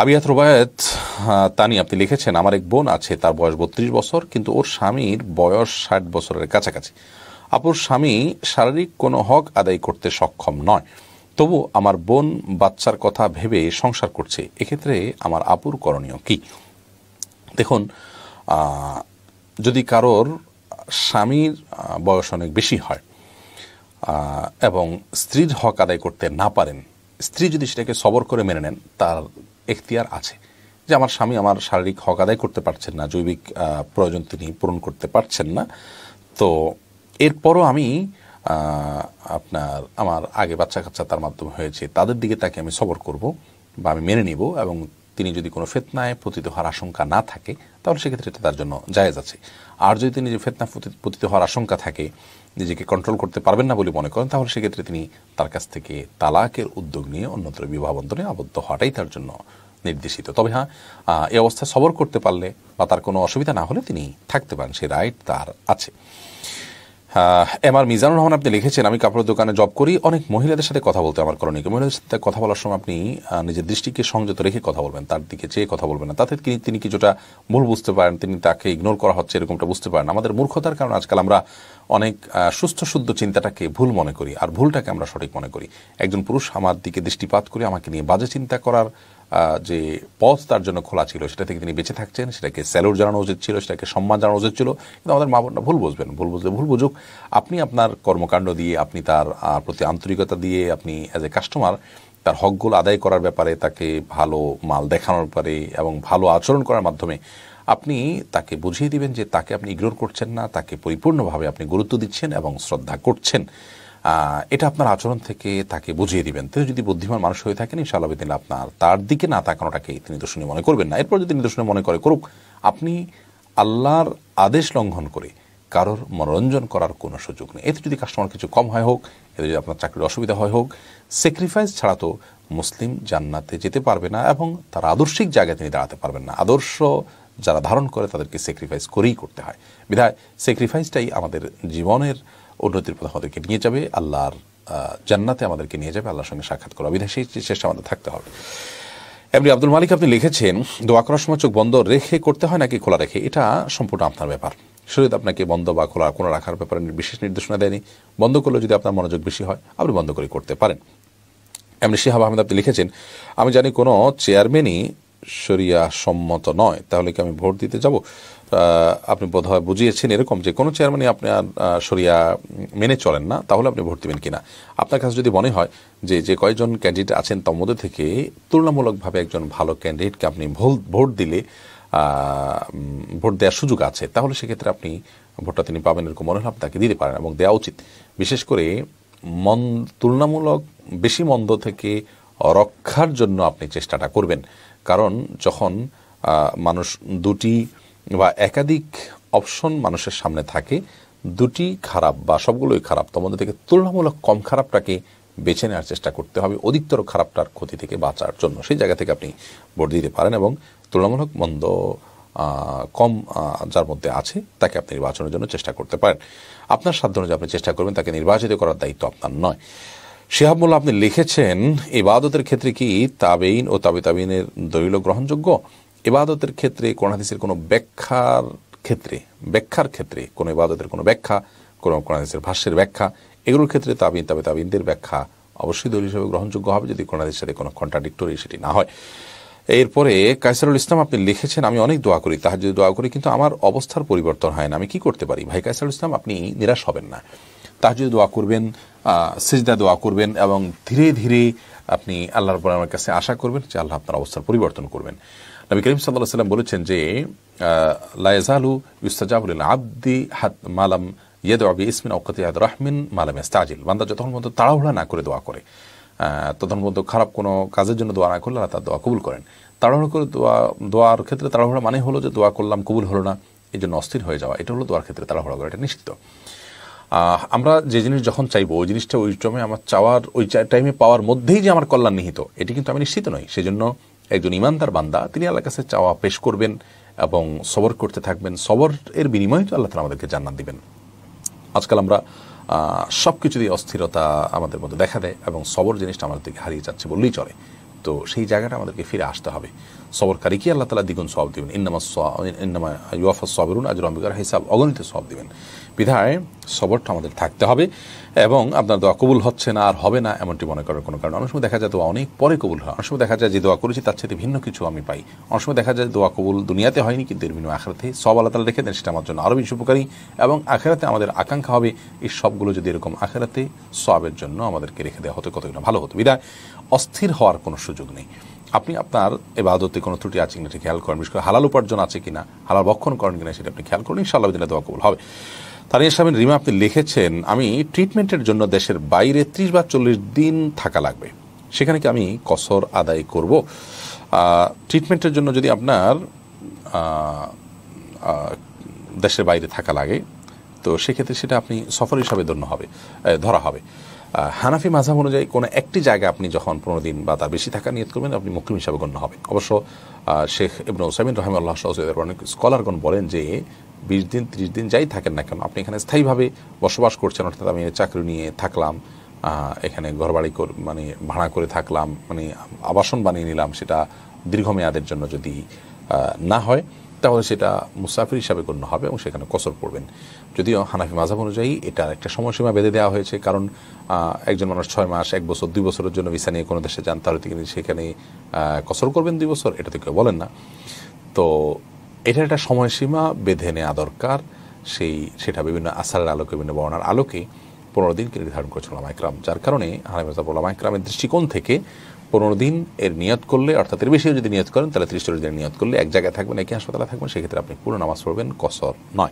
আবিয়াত রুবায়ত তানি আপনি লিখেছেন আমার এক বোন আছে তার বয়স বত্রিশ বছর কিন্তু ওর স্বামীর বয়স ষাট বছরের কাছাকাছি আপুর স্বামী শারীরিক কোনো হক আদায় করতে সক্ষম নয় তবু আমার বোন বাচ্চার কথা ভেবে সংসার করছে এক্ষেত্রে আমার আপুর করণীয় কি দেখুন যদি কারোর স্বামীর বয়স অনেক বেশি হয় এবং স্ত্রীর হক আদায় করতে না পারেন স্ত্রী যদি সেটাকে সবর করে মেনে নেন তার এখতিয়ার আছে যে আমার স্বামী আমার শারীরিক হক আদায় করতে পারছেন না জৈবিক প্রয়োজন তিনি পূরণ করতে পারছেন না তো এরপরও আমি আপনার আমার আগে বাচ্চা কাচ্চা তার মাধ্যমে হয়েছে তাদের দিকে তাকে আমি সবর করব বা আমি মেনে নিব এবং তিনি যদি কোনো ফেতনায় পতিত হওয়ার আশঙ্কা না থাকে তাহলে সেক্ষেত্রে এটা তার জন্য জায়েজ আছে আর যদি তিনি যে ফেতনা পতিত হওয়ার আশঙ্কা থাকে নিজেকে কন্ট্রোল করতে পারবেন না বলে মনে করেন তাহলে সেক্ষেত্রে তিনি তার কাছ থেকে তালাকের উদ্যোগ নিয়ে অন্যত্র বিবাহ বন্ধনে আবদ্ধ হওয়াটাই তার জন্য নির্দেশিত তবে হ্যাঁ এই অবস্থায় সবর করতে পারলে বা তার কোনো অসুবিধা না হলে তিনি থাকতে পারেন সে রাইট তার আছে এম আর মিজানুর রহমান আপনি লিখেছেন আমি কাপড়ের দোকানে জব করি অনেক মহিলাদের সাথে কথা বলতে আমার করণীয় মহিলাদের সাথে কথা বলার সময় আপনি নিজের দৃষ্টিকে সংযত রেখে কথা বলবেন তার দিকে চেয়ে কথা বলবেন না তাতে তিনি তিনি কিছুটা ভুল বুঝতে পারেন তিনি তাকে ইগনোর করা হচ্ছে এরকমটা বুঝতে পারেন আমাদের মূর্খতার কারণে আজকাল আমরা অনেক সুস্থ শুদ্ধ চিন্তাটাকে ভুল মনে করি আর ভুলটাকে আমরা সঠিক মনে করি একজন পুরুষ আমার দিকে দৃষ্টিপাত করে আমাকে নিয়ে বাজে চিন্তা করার যে পথ তার জন্য খোলা ছিল সেটা থেকে তিনি বেঁচে থাকছেন সেটাকে স্যালুট জানানো উচিত ছিল সেটাকে সম্মান জানানো উচিত ছিল কিন্তু আমাদের মা বোনরা ভুল বুঝবেন ভুল বুঝলে ভুল বুঝুক আপনি আপনার কর্মকাণ্ড দিয়ে আপনি তার প্রতি আন্তরিকতা দিয়ে আপনি অ্যাজ এ কাস্টমার তার হকগুলো আদায় করার ব্যাপারে তাকে ভালো মাল দেখানোর ব্যাপারে এবং ভালো আচরণ করার মাধ্যমে আপনি তাকে বুঝিয়ে দিবেন যে তাকে আপনি ইগনোর করছেন না তাকে পরিপূর্ণভাবে আপনি গুরুত্ব দিচ্ছেন এবং শ্রদ্ধা করছেন এটা আপনার আচরণ থেকে তাকে বুঝিয়ে দিবেন তিনি যদি বুদ্ধিমান মানুষ হয়ে থাকেন ইনশাআল্লাহ দিন আপনার তার দিকে না তাকানোটাকে তিনি দোষণীয় মনে করবেন না এরপর যদি নিদর্শনী মনে করে করুক আপনি আল্লাহর আদেশ লঙ্ঘন করে কারোর মনোরঞ্জন করার কোনো সুযোগ নেই এতে যদি কাস্টমার কিছু কম হয় হোক এতে যদি আপনার চাকরির অসুবিধা হয় হোক স্যাক্রিফাইস ছাড়া তো মুসলিম জান্নাতে যেতে পারবে না এবং তার আদর্শিক জায়গায় তিনি দাঁড়াতে পারবেন না আদর্শ যারা ধারণ করে তাদেরকে স্যাক্রিফাইস করেই করতে হয় বিধায় স্যাক্রিফাইসটাই আমাদের জীবনের উন্নতির পথে আমাদেরকে নিয়ে যাবে আল্লাহর জান্নাতে আমাদেরকে নিয়ে যাবে আল্লাহর সঙ্গে সাক্ষাৎ করা অভিধায় সেই চেষ্টা আমাদের থাকতে হবে এমনি আব্দুল মালিক আপনি লিখেছেন দোয়া করার সময় চোখ বন্ধ রেখে করতে হয় নাকি খোলা রেখে এটা সম্পূর্ণ আপনার ব্যাপার শরীর আপনাকে বন্ধ বা খোলা কোনো রাখার ব্যাপারে বিশেষ নির্দেশনা দেয়নি বন্ধ করলে যদি আপনার মনোযোগ বেশি হয় আপনি বন্ধ করে করতে পারেন এমনি শিহাব আহমেদ আপনি লিখেছেন আমি জানি কোনো চেয়ারম্যানই শরিয়া সম্মত নয় তাহলে কি আমি ভোট দিতে যাব আপনি বোধ হয় বুঝিয়েছেন এরকম যে কোনো চেয়ারম্যানই আপনি আর সরিয়া মেনে চলেন না তাহলে আপনি ভোট দেবেন কিনা আপনার কাছে যদি মনে হয় যে যে কয়েকজন ক্যান্ডিডেট আছেন তার মধ্যে থেকে তুলনামূলকভাবে একজন ভালো ক্যান্ডিডেটকে আপনি ভোট দিলে ভোট দেওয়ার সুযোগ আছে তাহলে সেক্ষেত্রে আপনি ভোটটা তিনি পাবেন এরকম মনে হলে তাকে দিতে পারেন এবং দেওয়া উচিত বিশেষ করে মন তুলনামূলক বেশি মন্দ থেকে রক্ষার জন্য আপনি চেষ্টাটা করবেন কারণ যখন মানুষ দুটি বা একাধিক অপশন মানুষের সামনে থাকে দুটি খারাপ বা সবগুলোই খারাপ তার মধ্যে থেকে তুলনামূলক কম খারাপটাকে বেছে নেওয়ার চেষ্টা করতে হবে অধিকতর খারাপটার ক্ষতি থেকে বাঁচার জন্য সেই জায়গা থেকে আপনি ভোট দিতে পারেন এবং তুলনামূলক মন্দ কম যার মধ্যে আছে তাকে আপনি নির্বাচনের জন্য চেষ্টা করতে পারেন আপনার সাধ্য অনুযায়ী আপনি চেষ্টা করবেন তাকে নির্বাচিত করার দায়িত্ব আপনার নয় শিহাবুল্লাহ আপনি লিখেছেন ইবাদতের ক্ষেত্রে কি তাবেইন ও তাবে তাবিনের দলিল গ্রহণযোগ্য ইবাদতের ক্ষেত্রে কোরআনাদিসের কোনো ব্যাখ্যার ক্ষেত্রে ব্যাখ্যার ক্ষেত্রে কোনো ইবাদতের কোনো ব্যাখ্যা কোনো কোরআনাদিসের ভাষ্যের ব্যাখ্যা এগুলোর ক্ষেত্রে তাবিন তাবে তাবিনদের ব্যাখ্যা অবশ্যই দলিল হিসেবে গ্রহণযোগ্য হবে যদি কোরআনাদির সাথে কোনো কন্ট্রাডিক্টরি সেটি না হয় এরপরে কাইসারুল ইসলাম আপনি লিখেছেন আমি অনেক দোয়া করি তাহার যদি দোয়া করি কিন্তু আমার অবস্থার পরিবর্তন হয় না আমি কি করতে পারি ভাই কাইসারুল ইসলাম আপনি নিরাশ হবেন না তাহাজুদ দোয়া করবেন সিজদা দোয়া করবেন এবং ধীরে ধীরে আপনি আল্লাহ রব আলমের কাছে আশা করবেন যে আল্লাহ আপনার অবস্থার পরিবর্তন করবেন নবী করিম সাল্লাহ সাল্লাম বলেছেন যে লায়জালু ইস্তাজাবুল আব্দি হাত মালাম ইয়েদ আবি ইসমিন আউকাতিয়াদ রহমিন মালাম ইস্তাজিল বান্দা যতক্ষণ পর্যন্ত তাড়াহুড়া না করে দোয়া করে ততক্ষণ পর্যন্ত খারাপ কোনো কাজের জন্য দোয়া না করলে আল্লাহ তার দোয়া কবুল করেন তাড়াহুড়া করে দোয়া দোয়ার ক্ষেত্রে তাড়াহুড়া মানে হলো যে দোয়া করলাম কবুল হলো না এই জন্য অস্থির হয়ে যাওয়া এটা হলো দোয়ার ক্ষেত্রে তাড়াহুড়া করা এটা নিশ্চিত আমরা যে জিনিস যখন চাইবো ওই জিনিসটা ওই টাইমে আমার চাওয়ার ওই টাইমে পাওয়ার মধ্যেই যে আমার কল্যাণ নিহিত এটি কিন্তু আমি নিশ্চিত নই সেজন্য একজন ইমানদার বান্দা তিনি আল্লাহ কাছে চাওয়া পেশ করবেন এবং সবর করতে থাকবেন সবর এর বিনিময়ে তো আল্লাহ আমাদেরকে জান্নাত দিবেন আজকাল আমরা সব কিছু দিয়ে অস্থিরতা আমাদের মধ্যে দেখা দেয় এবং সবর জিনিসটা আমাদের দিকে হারিয়ে যাচ্ছে বললেই চলে তো সেই জায়গাটা আমাদেরকে ফিরে আসতে হবে সবরকারী কি আল্লাহ তালা দ্বিগুণ সব দেবেন ইন্নামা ইন্নামা ইউফা সবরুন আজ রম্বিকার হিসাব অগণিত সব দেবেন বিধায় সবরটা আমাদের থাকতে হবে এবং আপনার দোয়া কবুল হচ্ছে না আর হবে না এমনটি মনে করার কোনো কারণ অনেক সময় দেখা যায় দোয়া অনেক পরে কবুল হয় অনেক সময় দেখা যায় যে দোয়া করেছি তার সাথে ভিন্ন কিছু আমি পাই অনেক সময় দেখা যায় দোয়া কবুল দুনিয়াতে হয়নি কিন্তু এর ভিন্ন আখড়াতে সব আল্লাহ তালা রেখে দেন সেটা আমার জন্য আরও বেশি উপকারী এবং আখেরাতে আমাদের আকাঙ্ক্ষা হবে এই সবগুলো যদি এরকম আখেরাতে সবের জন্য আমাদেরকে রেখে দেওয়া হতো কতগুলো ভালো হতো বিদায় অস্থির হওয়ার কোনো সুযোগ নেই আপনি আপনার এবাদতে কোনো ত্রুটি আছে কিনা খেয়াল করেন বিশেষ করে হালাল উপার্জন আছে কিনা হালাল ভক্ষণ করেন কিনা সেটা আপনি খেয়াল করুন ইনশাআল্লাহ দিনে দোয়া কবল হবে তানিয়া সাহেব রিমা আপনি লিখেছেন আমি ট্রিটমেন্টের জন্য দেশের বাইরে ত্রিশ বা চল্লিশ দিন থাকা লাগবে সেখানে কি আমি কসর আদায় করব ট্রিটমেন্টের জন্য যদি আপনার দেশের বাইরে থাকা লাগে তো সেক্ষেত্রে সেটা আপনি সফর হিসাবে ধন্য হবে ধরা হবে হানাফি মাঝাব অনুযায়ী কোনো একটি জায়গা আপনি যখন পনেরো দিন বা তার বেশি থাকা নিয়ত করবেন আপনি মুক্রিম হিসাবে গণ্য হবেন অবশ্য শেখ ইবন ওসাইমিন আল্লাহ সহজের অনেক স্কলারগণ বলেন যে বিশ দিন ত্রিশ দিন যাই থাকেন না কেন আপনি এখানে স্থায়ীভাবে বসবাস করছেন অর্থাৎ আমি চাকরি নিয়ে থাকলাম এখানে ঘরবাড়ি মানে ভাড়া করে থাকলাম মানে আবাসন বানিয়ে নিলাম সেটা দীর্ঘমেয়াদের জন্য যদি না হয় তাহলে সেটা মুসাফির হিসাবে গণ্য হবে এবং সেখানে কসর পড়বেন যদিও হানাফি মাঝাব অনুযায়ী এটা একটা সময়সীমা বেঁধে দেওয়া হয়েছে কারণ একজন মানুষ ছয় মাস এক বছর দুই বছরের জন্য ভিসা নিয়ে কোনো দেশে যান তাহলে তিনি সেখানে কসর করবেন দুই বছর এটা তো কেউ বলেন না তো এটা একটা সময়সীমা বেঁধে নেওয়া দরকার সেই সেটা বিভিন্ন আসারের আলোকে বিভিন্ন বর্ণার আলোকে পনেরো দিনকে নির্ধারণ করেছিল ওলামা যার কারণে হানাফি মাজাবুল্লাহ ওলামা দৃষ্টিকোণ থেকে পনেরো দিন এর নিয়ত করলে অর্থাৎ এর বেশিও যদি নিয়ত করেন তাহলে ত্রিশ চল্লিশ দিনের নিয়ত করলে এক জায়গায় থাকবেন একই হাসপাতালে থাকবেন সেক্ষেত্রে আপনি পুরো নামাজ পড়বেন কসর নয়